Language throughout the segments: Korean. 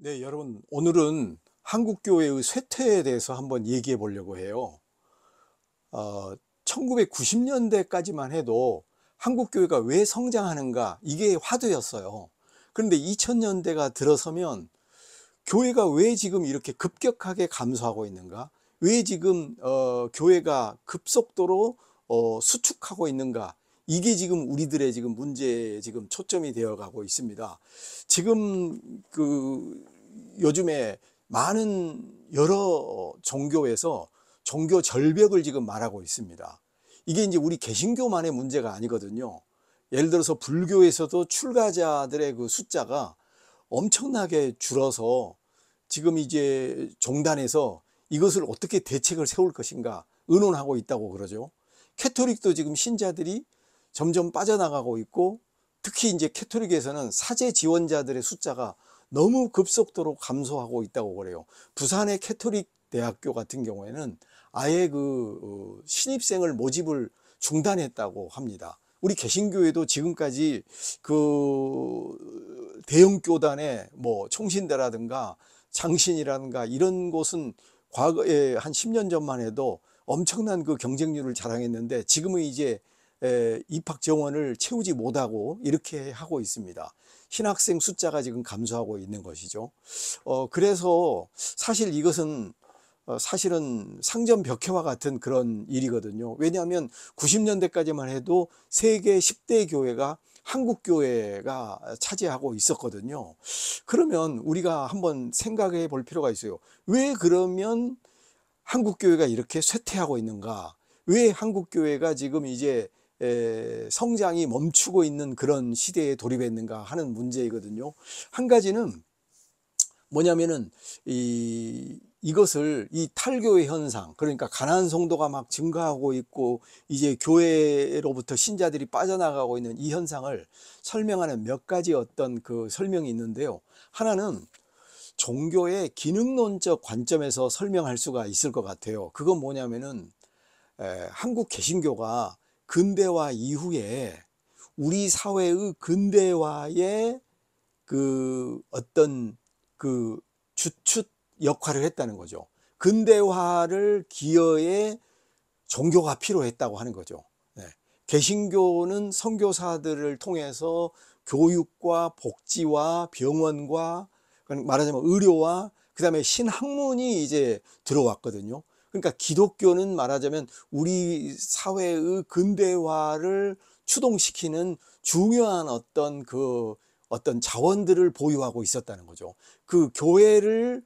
네, 여러분 오늘은 한국 교회의 쇠퇴에 대해서 한번 얘기해 보려고 해요. 어, 1990년대까지만 해도 한국 교회가 왜 성장하는가 이게 화두였어요. 그런데 2000년대가 들어서면 교회가 왜 지금 이렇게 급격하게 감소하고 있는가? 왜 지금 어, 교회가 급속도로 어, 수축하고 있는가? 이게 지금 우리들의 지금 문제에 지금 초점이 되어 가고 있습니다. 지금 그 요즘에 많은 여러 종교에서 종교 절벽을 지금 말하고 있습니다. 이게 이제 우리 개신교만의 문제가 아니거든요. 예를 들어서 불교에서도 출가자들의 그 숫자가 엄청나게 줄어서 지금 이제 종단에서 이것을 어떻게 대책을 세울 것인가 의논하고 있다고 그러죠. 캐토릭도 지금 신자들이 점점 빠져나가고 있고 특히 이제 캐토릭에서는 사제 지원자들의 숫자가 너무 급속도로 감소하고 있다고 그래요. 부산의 캐토릭 대학교 같은 경우에는 아예 그 어, 신입생을 모집을 중단했다고 합니다. 우리 개신교회도 지금까지 그 대형 교단의 뭐 총신대라든가 장신이라든가 이런 곳은 과거에 한 10년 전만 해도 엄청난 그 경쟁률을 자랑했는데 지금은 이제 입학 정원을 채우지 못하고 이렇게 하고 있습니다. 신학생 숫자가 지금 감소하고 있는 것이죠. 어, 그래서 사실 이것은 어, 사실은 상점 벽해와 같은 그런 일이거든요. 왜냐하면 90년대까지만 해도 세계 10대 교회가 한국 교회가 차지하고 있었거든요. 그러면 우리가 한번 생각해 볼 필요가 있어요. 왜 그러면 한국 교회가 이렇게 쇠퇴하고 있는가? 왜 한국 교회가 지금 이제 에, 성장이 멈추고 있는 그런 시대에 돌입했는가 하는 문제이거든요. 한 가지는 뭐냐면은 이 이것을 이 탈교의 현상 그러니까 가난 성도가 막 증가하고 있고 이제 교회로부터 신자들이 빠져나가고 있는 이 현상을 설명하는 몇 가지 어떤 그 설명이 있는데요. 하나는 종교의 기능론적 관점에서 설명할 수가 있을 것 같아요. 그건 뭐냐면은 에, 한국 개신교가 근대화 이후에 우리 사회의 근대화의 그 어떤 그 주축 역할을 했다는 거죠. 근대화를 기여해 종교가 필요했다고 하는 거죠. 네. 개신교는 선교사들을 통해서 교육과 복지와 병원과 말하자면 의료와 그 다음에 신학문이 이제 들어왔거든요. 그러니까 기독교는 말하자면 우리 사회의 근대화를 추동시키는 중요한 어떤 그 어떤 자원들을 보유하고 있었다는 거죠. 그 교회를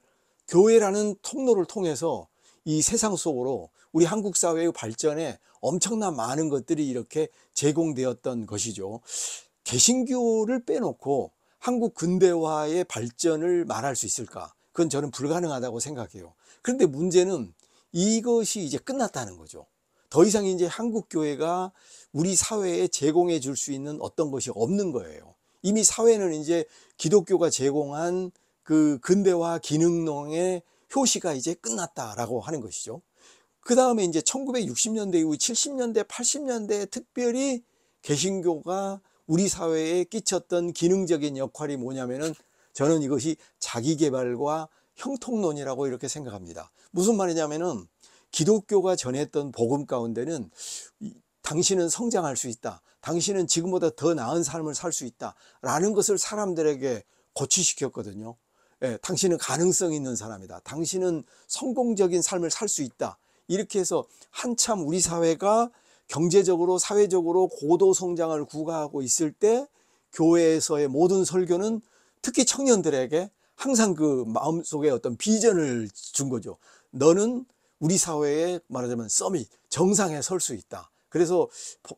교회라는 통로를 통해서 이 세상 속으로 우리 한국 사회의 발전에 엄청난 많은 것들이 이렇게 제공되었던 것이죠. 개신교를 빼놓고 한국 근대화의 발전을 말할 수 있을까? 그건 저는 불가능하다고 생각해요. 그런데 문제는 이것이 이제 끝났다는 거죠. 더 이상 이제 한국 교회가 우리 사회에 제공해 줄 수 있는 어떤 것이 없는 거예요. 이미 사회는 이제 기독교가 제공한 그 근대화 기능론의 효시가 이제 끝났다라고 하는 것이죠. 그 다음에 이제 1960년대 이후 70년대, 8 0년대 특별히 개신교가 우리 사회에 끼쳤던 기능적인 역할이 뭐냐면은 저는 이것이 자기개발과 형통론이라고 이렇게 생각합니다. 무슨 말이냐면은 기독교가 전했던 복음 가운데는 당신은 성장할 수 있다. 당신은 지금보다 더 나은 삶을 살 수 있다. 라는 것을 사람들에게 고취시켰거든요. 예, 당신은 가능성 있는 사람이다. 당신은 성공적인 삶을 살 수 있다. 이렇게 해서 한참 우리 사회가 경제적으로 사회적으로 고도 성장을 구가하고 있을 때 교회에서의 모든 설교는 특히 청년들에게 항상 그 마음속에 어떤 비전을 준 거죠. 너는 우리 사회에 말하자면 썸이 정상에 설 수 있다. 그래서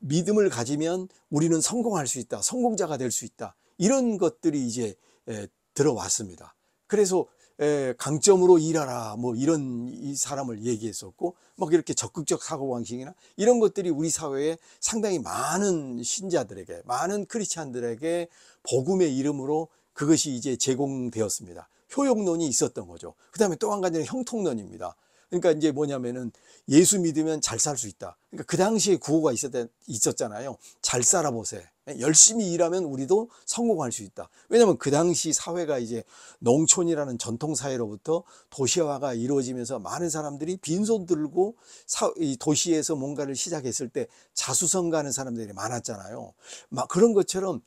믿음을 가지면 우리는 성공할 수 있다. 성공자가 될 수 있다. 이런 것들이 이제 에, 들어왔습니다. 그래서 에, 강점으로 일하라 뭐 이런 이 사람을 얘기했었고 막 이렇게 적극적 사고 방식이나 이런 것들이 우리 사회에 상당히 많은 신자들에게 많은 크리스찬들에게 복음의 이름으로 그것이 이제 제공되었습니다. 효용론이 있었던 거죠. 그 다음에 또 한 가지는 형통론입니다. 그러니까 이제 뭐냐면은 예수 믿으면 잘 살 수 있다. 그러니까 그 당시에 구호가 있었 있었잖아요. 잘 살아보세. 열심히 일하면 우리도 성공할 수 있다. 왜냐하면 그 당시 사회가 이제 농촌이라는 전통 사회로부터 도시화가 이루어지면서 많은 사람들이 빈손 들고 사, 이 도시에서 뭔가를 시작했을 때 자수성가하는 사람들이 많았잖아요. 막 그런 것처럼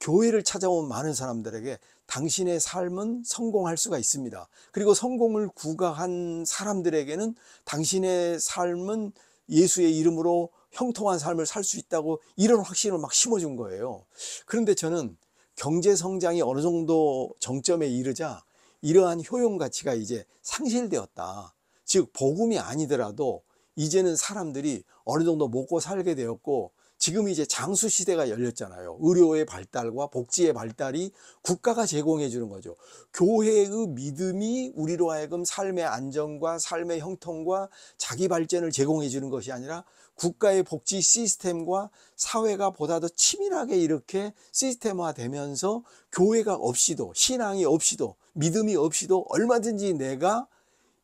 교회를 찾아온 많은 사람들에게 당신의 삶은 성공할 수가 있습니다. 그리고 성공을 구가한 사람들에게는 당신의 삶은 예수의 이름으로 형통한 삶을 살 수 있다고 이런 확신을 막 심어준 거예요. 그런데 저는 경제 성장이 어느 정도 정점에 이르자 이러한 효용 가치가 이제 상실되었다. 즉 복음이 아니더라도 이제는 사람들이 어느 정도 먹고 살게 되었고 지금 이제 장수 시대가 열렸잖아요. 의료의 발달과 복지의 발달이 국가가 제공해 주는 거죠. 교회의 믿음이 우리로 하여금 삶의 안정과 삶의 형통과 자기 발전을 제공해 주는 것이 아니라 국가의 복지 시스템과 사회가 보다 더 치밀하게 이렇게 시스템화 되면서 교회가 없이도 신앙이 없이도 믿음이 없이도 얼마든지 내가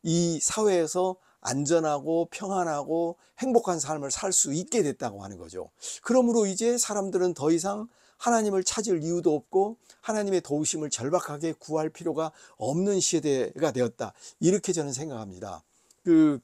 이 사회에서 안전하고 평안하고 행복한 삶을 살 수 있게 됐다고 하는 거죠. 그러므로 이제 사람들은 더 이상 하나님을 찾을 이유도 없고 하나님의 도우심을 절박하게 구할 필요가 없는 시대가 되었다. 이렇게 저는 생각합니다. 그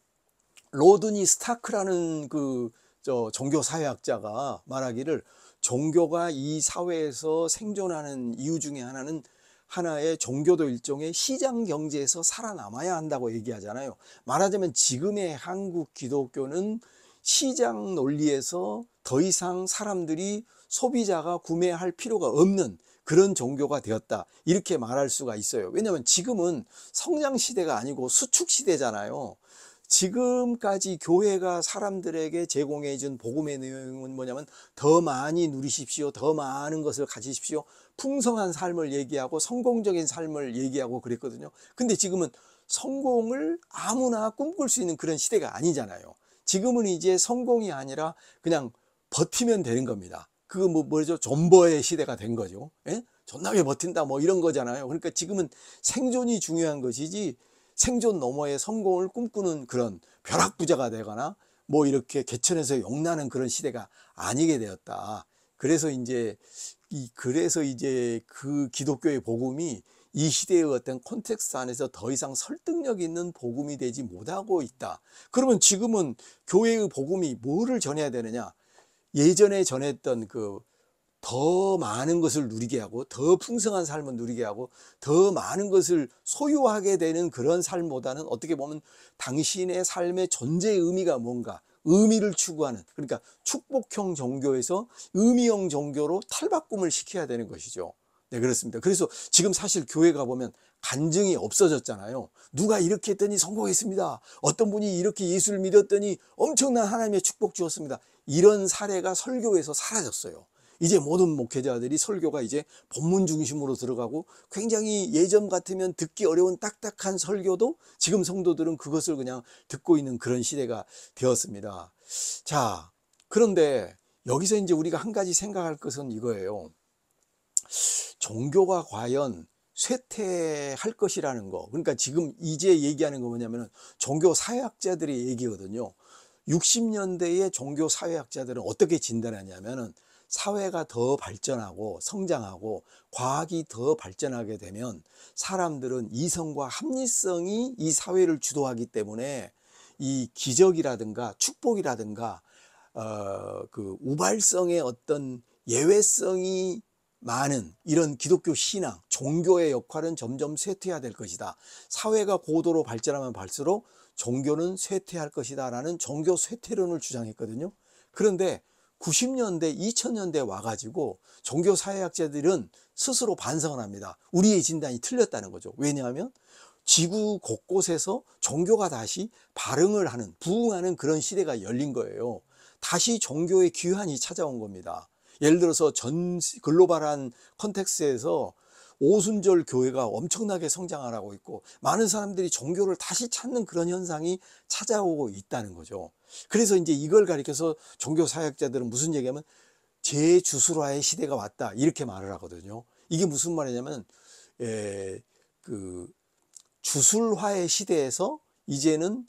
로드니 스타크라는 그 저 종교 사회학자가 말하기를 종교가 이 사회에서 생존하는 이유 중에 하나는 하나의 종교도 일종의 시장 경제에서 살아남아야 한다고 얘기하잖아요. 말하자면 지금의 한국 기독교는 시장 논리에서 더 이상 사람들이 소비자가 구매할 필요가 없는 그런 종교가 되었다 이렇게 말할 수가 있어요 왜냐하면 지금은 성장 시대가 아니고 수축 시대잖아요 지금까지 교회가 사람들에게 제공해 준 복음의 내용은 뭐냐면 더 많이 누리십시오. 더 많은 것을 가지십시오. 풍성한 삶을 얘기하고 성공적인 삶을 얘기하고 그랬거든요. 근데 지금은 성공을 아무나 꿈꿀 수 있는 그런 시대가 아니잖아요. 지금은 이제 성공이 아니라 그냥 버티면 되는 겁니다. 그거 뭐 뭐죠? 존버의 시대가 된 거죠. 예? 존나게 버틴다 뭐 이런 거잖아요. 그러니까 지금은 생존이 중요한 것이지 생존 너머의 성공을 꿈꾸는 그런 벼락부자가 되거나 뭐 이렇게 개천에서 용나는 그런 시대가 아니게 되었다. 그래서 이제 이 그래서 이제 그 기독교의 복음이 이 시대의 어떤 콘텍스트 안에서 더 이상 설득력 있는 복음이 되지 못하고 있다. 그러면 지금은 교회의 복음이 뭐를 전해야 되느냐? 예전에 전했던 그더 많은 것을 누리게 하고 더 풍성한 삶을 누리게 하고 더 많은 것을 소유하게 되는 그런 삶보다는 어떻게 보면 당신의 삶의 존재의 의미가 뭔가 의미를 추구하는 그러니까 축복형 종교에서 의미형 종교로 탈바꿈을 시켜야 되는 것이죠. 네, 그렇습니다. 그래서 지금 사실 교회가 보면 간증이 없어졌잖아요. 누가 이렇게 했더니 성공했습니다. 어떤 분이 이렇게 예수를 믿었더니 엄청난 하나님의 축복 주었습니다. 이런 사례가 설교에서 사라졌어요. 이제 모든 목회자들이 설교가 이제 본문 중심으로 들어가고 굉장히 예전 같으면 듣기 어려운 딱딱한 설교도 지금 성도들은 그것을 그냥 듣고 있는 그런 시대가 되었습니다. 자, 그런데 여기서 이제 우리가 한 가지 생각할 것은 이거예요. 종교가 과연 쇠퇴할 것이라는 거. 그러니까 지금 이제 얘기하는 거 뭐냐면 종교 사회학자들의 얘기거든요. 60년대의 종교 사회학자들은 어떻게 진단하냐면은 사회가 더 발전하고 성장하고 과학이 더 발전하게 되면 사람들은 이성과 합리성이 이 사회를 주도하기 때문에 이 기적이라든가 축복이라든가 어, 그 우발성의 어떤 예외성이 많은 이런 기독교 신앙, 종교의 역할은 점점 쇠퇴해야 될 것이다. 사회가 고도로 발전하면 발수록 종교는 쇠퇴할 것이다. 라는 종교 쇠퇴론을 주장했거든요. 그런데 90년대, 2000년대 와가지고 종교 사회학자들은 스스로 반성을 합니다. 우리의 진단이 틀렸다는 거죠. 왜냐하면 지구 곳곳에서 종교가 다시 발흥을 하는, 부흥하는 그런 시대가 열린 거예요. 다시 종교의 귀환이 찾아온 겁니다. 예를 들어서 전 글로벌한 컨텍스에서 오순절 교회가 엄청나게 성장하고 라 있고 많은 사람들이 종교를 다시 찾는 그런 현상이 찾아오고 있다는 거죠. 그래서 이제 이걸 가리켜서 종교 사역자들은 무슨 얘기하면 제주술화의 시대가 왔다 이렇게 말을 하거든요. 이게 무슨 말이냐면 에, 예, 그 주술화의 시대에서 이제는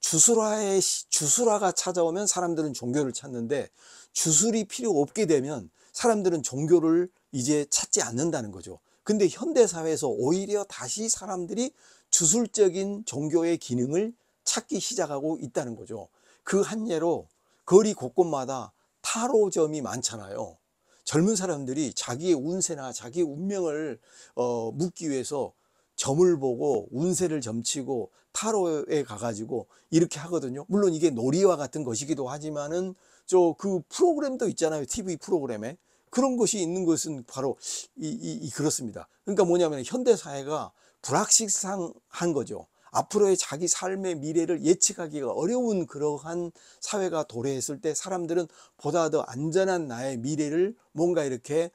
주술화의 주술화가 찾아오면 사람들은 종교를 찾는데 주술이 필요 없게 되면 사람들은 종교를 이제 찾지 않는다는 거죠. 근데 현대사회에서 오히려 다시 사람들이 주술적인 종교의 기능을 찾기 시작하고 있다는 거죠. 그 한 예로 거리 곳곳마다 타로점이 많잖아요. 젊은 사람들이 자기의 운세나 자기 운명을 어, 묻기 위해서 점을 보고 운세를 점치고 타로에 가가지고 이렇게 하거든요. 물론 이게 놀이와 같은 것이기도 하지만은 저 그 프로그램도 있잖아요. TV 프로그램에. 그런 것이 있는 것은 바로 이, 이, 이 그렇습니다. 그러니까 뭐냐면 현대 사회가 불확실상한 거죠. 앞으로의 자기 삶의 미래를 예측하기가 어려운 그러한 사회가 도래했을 때 사람들은 보다 더 안전한 나의 미래를 뭔가 이렇게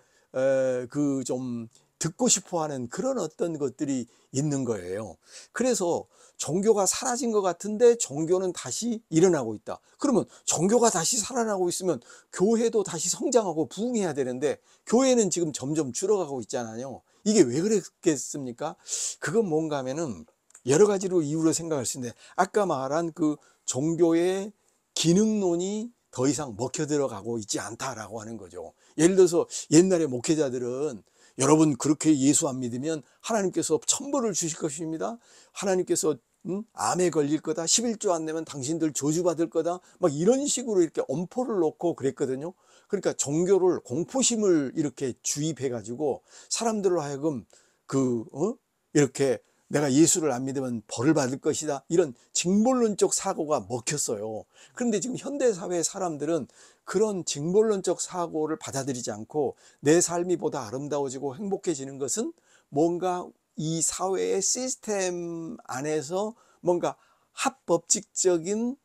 그좀 듣고 싶어 하는 그런 어떤 것들이 있는 거예요. 그래서 종교가 사라진 것 같은데 종교는 다시 일어나고 있다. 그러면 종교가 다시 살아나고 있으면 교회도 다시 성장하고 부흥해야 되는데 교회는 지금 점점 줄어가고 있잖아요. 이게 왜 그랬겠습니까? 그건 뭔가 하면은 여러 가지로 이유를 생각할 수 있는데 아까 말한 그 종교의 기능론이 더 이상 먹혀 들어가고 있지 않다라고 하는 거죠. 예를 들어서 옛날에 목회자들은 여러분 그렇게 예수 안 믿으면 하나님께서 천벌을 주실 것입니다. 하나님께서 음? 암에 걸릴 거다. 11조 안 내면 당신들 저주받을 거다. 막 이런 식으로 이렇게 엄포를 놓고 그랬거든요. 그러니까 종교를 공포심을 이렇게 주입해 가지고 사람들로 하여금 그 어? 이렇게 내가 예수를 안 믿으면 벌을 받을 것이다 이런 징벌론적 사고가 먹혔어요 그런데 지금 현대사회 사람들은 그런 징벌론적 사고를 받아들이지 않고 내 삶이 보다 아름다워지고 행복해지는 것은 뭔가 이 사회의 시스템 안에서 뭔가 합법칙적인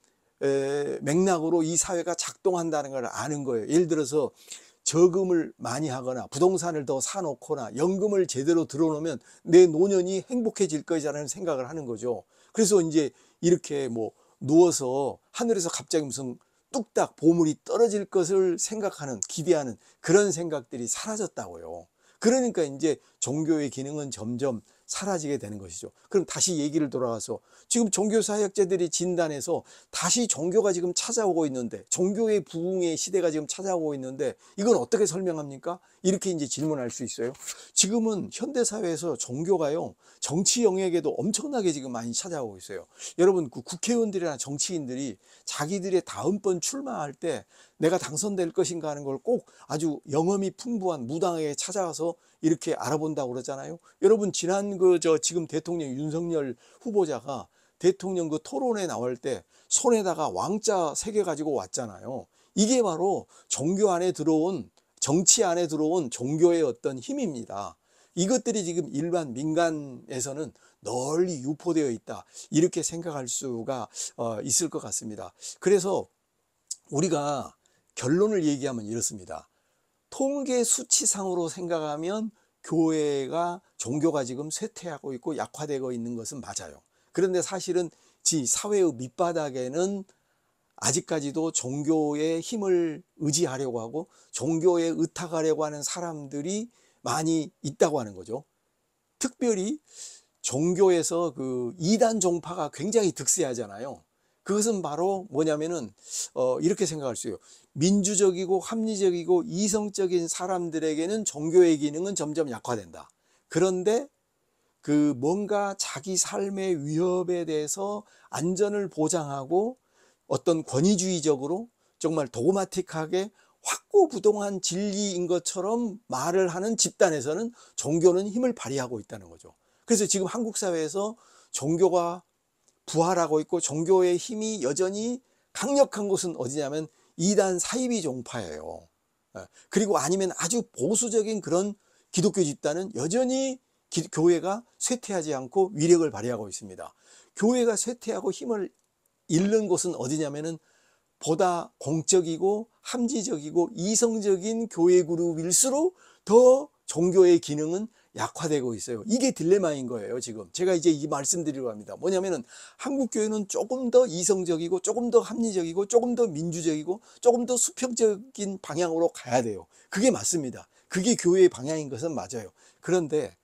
맥락으로 이 사회가 작동한다는 걸 아는 거예요 예를 들어서 저금을 많이 하거나 부동산을 더 사놓거나 연금을 제대로 들어놓으면 내 노년이 행복해질 거라는 생각을 하는 거죠. 그래서 이제 이렇게 뭐 누워서 하늘에서 갑자기 무슨 뚝딱 보물이 떨어질 것을 생각하는 기대하는 그런 생각들이 사라졌다고요. 그러니까 이제 종교의 기능은 점점 사라지게 되는 것이죠. 그럼 다시 얘기를 돌아와서 지금 종교 사학자들이 진단해서 다시 종교가 지금 찾아오고 있는데 종교의 부흥의 시대가 지금 찾아오고 있는데 이건 어떻게 설명합니까? 이렇게 이제 질문할 수 있어요. 지금은 현대 사회에서 종교가요 정치 영역에도 엄청나게 지금 많이 찾아오고 있어요. 여러분 그 국회의원들이나 정치인들이 자기들의 다음번 출마할 때 내가 당선될 것인가 하는 걸 꼭 아주 영험이 풍부한 무당에게 찾아와서 이렇게 알아본다고 그러잖아요. 여러분 지난 그 저 지금 대통령 윤석열 후보자가 대통령 그 토론에 나올 때 손에다가 왕자 새겨 가지고 왔잖아요. 이게 바로 종교 안에 들어온 정치 안에 들어온 종교의 어떤 힘입니다. 이것들이 지금 일반 민간에서는 널리 유포되어 있다 이렇게 생각할 수가 어, 있을 것 같습니다. 그래서 우리가 결론을 얘기하면 이렇습니다. 통계 수치상으로 생각하면 교회가 종교가 지금 쇠퇴하고 있고 약화되고 있는 것은 맞아요. 그런데 사실은 지 사회의 밑바닥에는 아직까지도 종교의 힘을 의지하려고 하고 종교에 의탁하려고 하는 사람들이 많이 있다고 하는 거죠. 특별히 종교에서 그 이단 종파가 굉장히 득세하잖아요. 그것은 바로 뭐냐면은 어 이렇게 생각할 수 있어요. 민주적이고 합리적이고 이성적인 사람들에게는 종교의 기능은 점점 약화된다. 그런데 그 뭔가 자기 삶의 위협에 대해서 안전을 보장하고 어떤 권위주의적으로 정말 도그마틱하게 확고부동한 진리인 것처럼 말을 하는 집단에서는 종교는 힘을 발휘하고 있다는 거죠. 그래서 지금 한국 사회에서 종교가 부활하고 있고 종교의 힘이 여전히 강력한 곳은 어디냐면 이단 사이비 종파예요. 예. 그리고 아니면 아주 보수적인 그런 기독교 집단은 여전히 기, 교회가 쇠퇴하지 않고 위력을 발휘하고 있습니다. 교회가 쇠퇴하고 힘을 잃는 곳은 어디냐면은 보다 공적이고 합리적이고 이성적인 교회 그룹일수록 더 종교의 기능은 약화되고 있어요. 이게 딜레마인 거예요, 지금. 제가 이제 이 말씀드리려고 합니다. 뭐냐면은 한국 교회는 조금 더 이성적이고 조금 더 합리적이고 조금 더 민주적이고 조금 더 수평적인 방향으로 가야 돼요. 그게 맞습니다. 그게 교회의 방향인 것은 맞아요. 그런데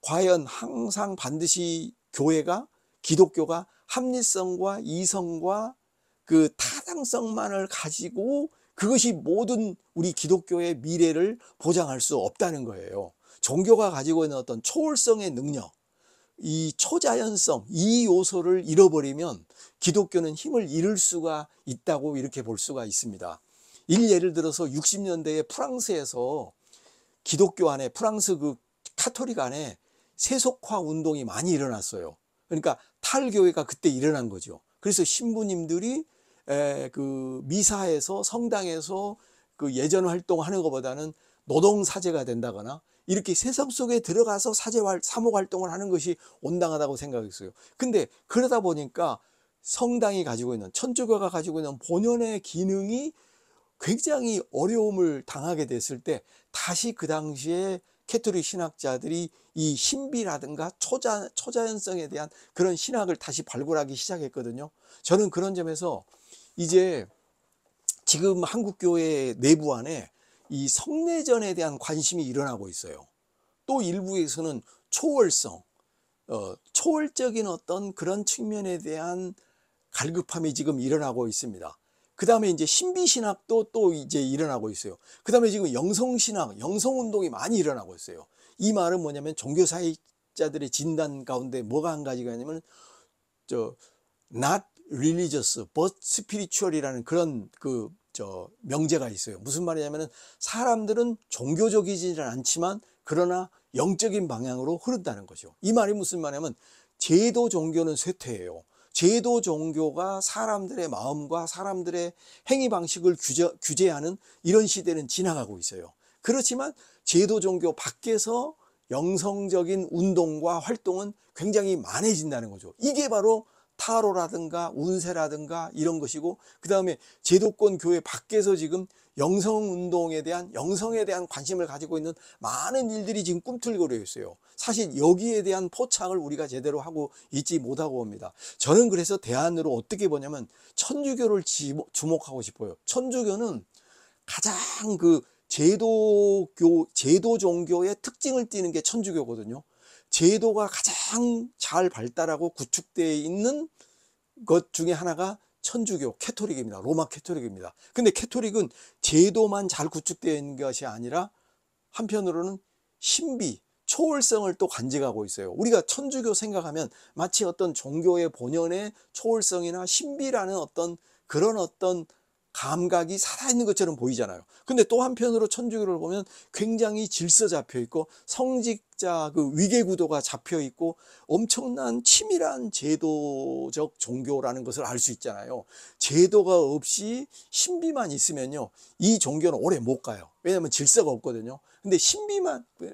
과연 항상 반드시 교회가 기독교가 합리성과 이성과 그 타당성만을 가지고 그것이 모든 우리 기독교의 미래를 보장할 수 없다는 거예요. 종교가 가지고 있는 어떤 초월성의 능력, 이 초자연성, 이 요소를 잃어버리면 기독교는 힘을 잃을 수가 있다고 이렇게 볼 수가 있습니다. 일 예를 들어서 60년대에 프랑스에서 기독교 안에 프랑스 그 카톨릭 안에 세속화 운동이 많이 일어났어요. 그러니까 탈교회가 그때 일어난 거죠. 그래서 신부님들이 에, 그 미사에서 성당에서 그 예전 활동하는 것보다는 노동 사제가 된다거나 이렇게 세상 속에 들어가서 사제 사목 활동을 하는 것이 온당하다고 생각했어요. 근데 그러다 보니까 성당이 가지고 있는 천주교가 가지고 있는 본연의 기능이 굉장히 어려움을 당하게 됐을 때 다시 그 당시에 캐톨릭 신학자들이 이 신비라든가 초자, 초자연성에 대한 그런 신학을 다시 발굴하기 시작했거든요. 저는 그런 점에서 이제 지금 한국교회 내부 안에 이 성내전에 대한 관심이 일어나고 있어요. 또 일부에서는 초월성, 어, 초월적인 어떤 그런 측면에 대한 갈급함이 지금 일어나고 있습니다. 그 다음에 이제 신비신학도 또 이제 일어나고 있어요. 그 다음에 지금 영성신학, 영성운동이 많이 일어나고 있어요. 이 말은 뭐냐면 종교사회자들의 진단 가운데 뭐가 한 가지가 있냐면 저 not religious but spiritual이라는 그런 그저 명제가 있어요. 무슨 말이냐면은 사람들은 종교적이지는 않지만 그러나 영적인 방향으로 흐른다는 거죠. 이 말이 무슨 말이냐면 제도 종교는 쇠퇴해요. 제도 종교가 사람들의 마음과 사람들의 행위 방식을 규제, 규제하는 이런 시대는 지나가고 있어요. 그렇지만 제도 종교 밖에서 영성적인 운동과 활동은 굉장히 많아진다는 거죠. 이게 바로 타로라든가 운세라든가 이런 것이고 그 다음에 제도권 교회 밖에서 지금 영성 운동에 대한 영성에 대한 관심을 가지고 있는 많은 일들이 지금 꿈틀거려 있어요. 사실 여기에 대한 포착을 우리가 제대로 하고 있지 못하고 옵니다. 저는 그래서 대안으로 어떻게 보냐면 천주교를 주목하고 싶어요. 천주교는 가장 그 제도교 제도 종교의 특징을 띠는 게 천주교거든요. 제도가 가장 잘 발달하고 구축되어 있는 것 중에 하나가 천주교 캐토릭입니다. 로마 캐토릭입니다. 근데 캐토릭은 제도만 잘 구축되어 있는 것이 아니라 한편으로는 신비, 초월성을 또 간직하고 있어요. 우리가 천주교 생각하면 마치 어떤 종교의 본연의 초월성이나 신비라는 어떤 그런 어떤 감각이 살아있는 것처럼 보이잖아요. 근데 또 한편으로 천주교를 보면 굉장히 질서 잡혀 있고 성직자 그 위계 구도가 잡혀 있고 엄청난 치밀한 제도적 종교라는 것을 알 수 있잖아요. 제도가 없이 신비만 있으면요. 이 종교는 오래 못 가요. 왜냐하면 질서가 없거든요. 근데 신비만 그,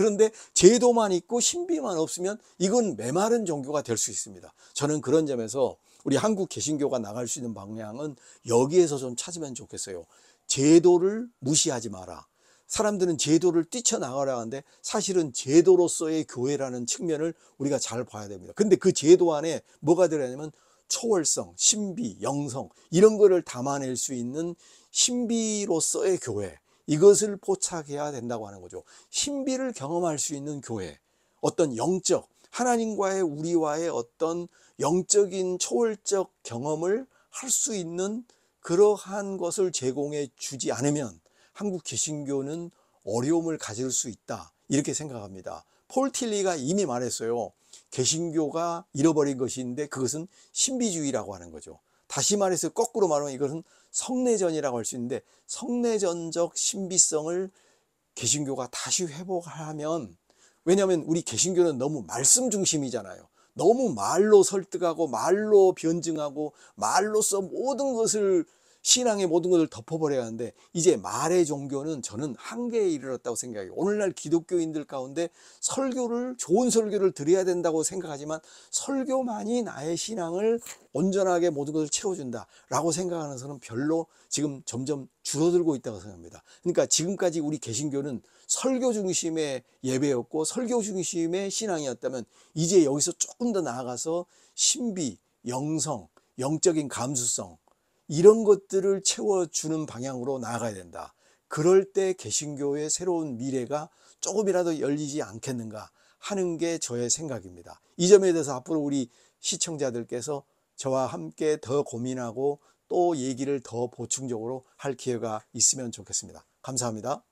런데 제도만 있고 신비만 없으면 이건 메마른 종교가 될 수 있습니다. 저는 그런 점에서 우리 한국 개신교가 나갈 수 있는 방향은 여기에서 좀 찾으면 좋겠어요. 제도를 무시하지 마라. 사람들은 제도를 뛰쳐나가려 하는데 사실은 제도로서의 교회라는 측면을 우리가 잘 봐야 됩니다. 근데 그 제도 안에 뭐가 들어가냐면 초월성, 신비, 영성 이런 거를 담아낼 수 있는 신비로서의 교회 이것을 포착해야 된다고 하는 거죠. 신비를 경험할 수 있는 교회 어떤 영적 하나님과의 우리와의 어떤 영적인 초월적 경험을 할 수 있는 그러한 것을 제공해 주지 않으면 한국 개신교는 어려움을 가질 수 있다 이렇게 생각합니다 폴 틸리가 이미 말했어요 개신교가 잃어버린 것인데 그것은 신비주의라고 하는 거죠 다시 말해서 거꾸로 말하면 이것은 성내전이라고 할 수 있는데 성내전적 신비성을 개신교가 다시 회복하면 왜냐하면 우리 개신교는 너무 말씀 중심이잖아요. 너무 말로 설득하고 말로 변증하고 말로써 모든 것을 신앙의 모든 것을 덮어버려야 하는데 이제 말의 종교는 저는 한계에 이르렀다고 생각해요. 오늘날 기독교인들 가운데 설교를 좋은 설교를 드려야 된다고 생각하지만 설교만이 나의 신앙을 온전하게 모든 것을 채워준다라고 생각하는 사람은 별로 지금 점점 줄어들고 있다고 생각합니다. 그러니까 지금까지 우리 개신교는 설교 중심의 예배였고 설교 중심의 신앙이었다면 이제 여기서 조금 더 나아가서 신비, 영성, 영적인 감수성 이런 것들을 채워주는 방향으로 나아가야 된다. 그럴 때 개신교의 새로운 미래가 조금이라도 열리지 않겠는가 하는 게 저의 생각입니다. 이 점에 대해서 앞으로 우리 시청자들께서 저와 함께 더 고민하고 또 얘기를 더 보충적으로 할 기회가 있으면 좋겠습니다. 감사합니다.